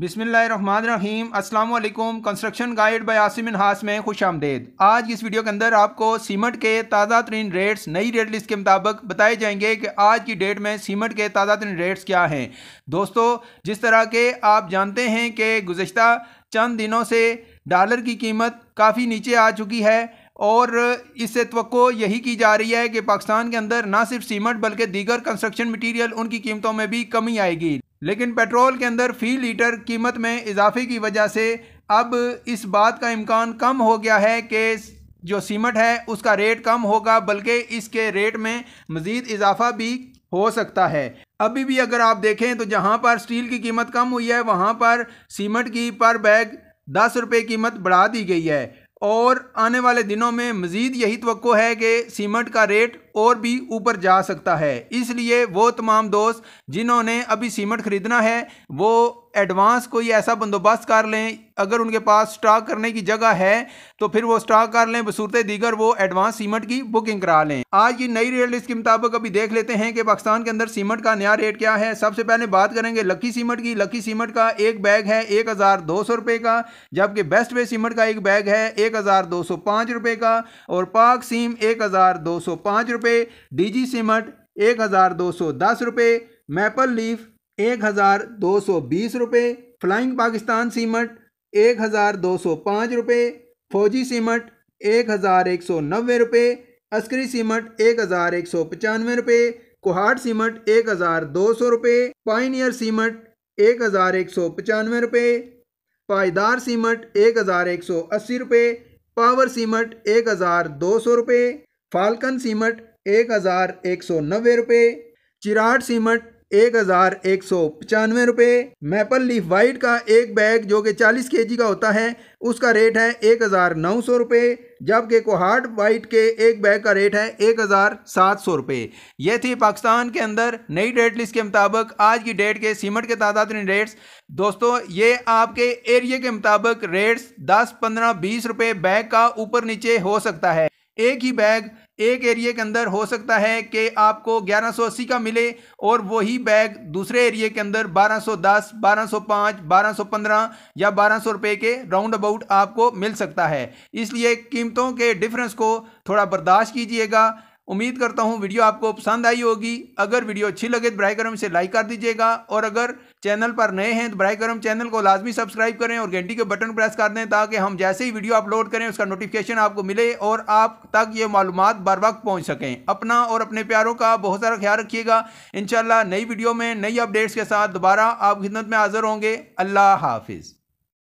बिसमीम अल्लाम construction guide bye आसिमिन हास में खुश आमदेद आज इस वीडियो के अंदर आपको सीमेंट के ताज़ा तरीन रेट्स नई रेट लिस्ट के मुताबिक बताए जाएंगे कि आज की डेट में सीमेंट के ताज़ा तरीन रेट्स क्या हैं दोस्तों जिस तरह के आप जानते हैं कि गुज्त चंद दिनों से डॉलर की कीमत काफ़ी नीचे आ चुकी है और इससे तो यही की जा रही है कि पाकिस्तान के अंदर ना सिर्फ सीमेंट बल्कि दीगर कंस्ट्रक्शन मटीरियल उनकी कीमतों में भी कमी आएगी लेकिन पेट्रोल के अंदर फ़ी लीटर कीमत में इजाफे की वजह से अब इस बात का इम्कान कम हो गया है कि जो सीमट है उसका रेट कम होगा बल्कि इसके रेट में मज़ीद इजाफा भी हो सकता है अभी भी अगर आप देखें तो जहाँ पर स्टील की कीमत कम हुई है वहाँ पर सीमट की पर बैग दस रुपये कीमत बढ़ा दी गई है और आने वाले दिनों में मज़ीद यही तो है कि सीमट का रेट और भी ऊपर जा सकता है इसलिए वो तमाम दोस्त जिन्होंने अभी सीमेंट ख़रीदना है वो एडवांस कोई ऐसा बंदोबस्त कर लें अगर उनके पास स्टॉक करने की जगह है तो फिर वो स्टॉक कर लें बसूरत दीगर वो एडवांस सीमेंट की बुकिंग करा लें आज की नई रेट लिस्ट के मुताबिक अभी देख लेते हैं कि पाकिस्तान के अंदर सीमेंट का नया रेट क्या है सबसे पहले बात करेंगे लकी सीमेंट की लकी सीमेंट का एक बैग है एक हज़ार दो सौ रुपये का जबकि बेस्ट वे सीमेंट का एक बैग है एक हज़ार दो सौ पाँच रुपये का और पाक सीम एक हज़ार दो सौ पाँच रुपये रुपये डीजी सीमट एक हज़ार दो सौ दस रुपये मैपल लीफ एक हज़ार दो सौ बीस रुपये फ्लाइंग पाकिस्तान सीमट एक हज़ार दो सौ पाँच रुपये फौजी सीमट एक हज़ार एक सौ नब्बे रुपये अस्करी सीमट एक हज़ार एक सौ पचानवे रुपये कुहाट सीमट एक हज़ार दो सौ रुपये पाइनियर सीमट एक हज़ार एक सौ पचानवे रुपये पायदार सीमट एक हज़ार एक सौ अस्सी रुपये पावर सीमट एक हज़ार दो सौ रुपये फाल्कन सीमट एक हज़ार एक सौ नब्बे रुपये चिराट सीमट एक हज़ार एक सौ पचानवे रुपये मैपल लीफ वाइट का एक बैग जो कि चालीस के जी का होता है उसका रेट है एक हज़ार नौ सौ रुपये जबकि कोहाट वाइट के एक बैग का रेट है एक हज़ार सात सौ रुपये ये थी पाकिस्तान के अंदर नई डेट लिस्ट के मुताबिक आज की डेट के सीमेंट के तादाद रेट्स दोस्तों ये आपके एरिए के मुताबिक रेट्स दस पंद्रह बीस रुपये बैग का ऊपर नीचे हो सकता है एक ही बैग एक एरिए के अंदर हो सकता है कि आपको 1180 का मिले और वही बैग दूसरे एरिए के अंदर 1210, 1205, 1215 या 1200 रुपए के राउंड अबाउट आपको मिल सकता है इसलिए कीमतों के डिफरेंस को थोड़ा बर्दाश्त कीजिएगा उम्मीद करता हूँ वीडियो आपको पसंद आई होगी अगर वीडियो अच्छी लगे तो बर करम इसे लाइक कर दीजिएगा और अगर चैनल पर नए हैं तो बर करम चैनल को लाजमी सब्सक्राइब करें और घंटी के बटन प्रेस कर दें ताकि हम जैसे ही वीडियो अपलोड करें उसका नोटिफिकेशन आपको मिले और आप तक ये मालूम बर वक्त पहुँच सकें अपना और अपने प्यारों का बहुत सारा ख्याल रखिएगा इन नई वीडियो में नई अपडेट्स के साथ दोबारा आप खिदमत में हाजिर होंगे अल्लाह हाफिज़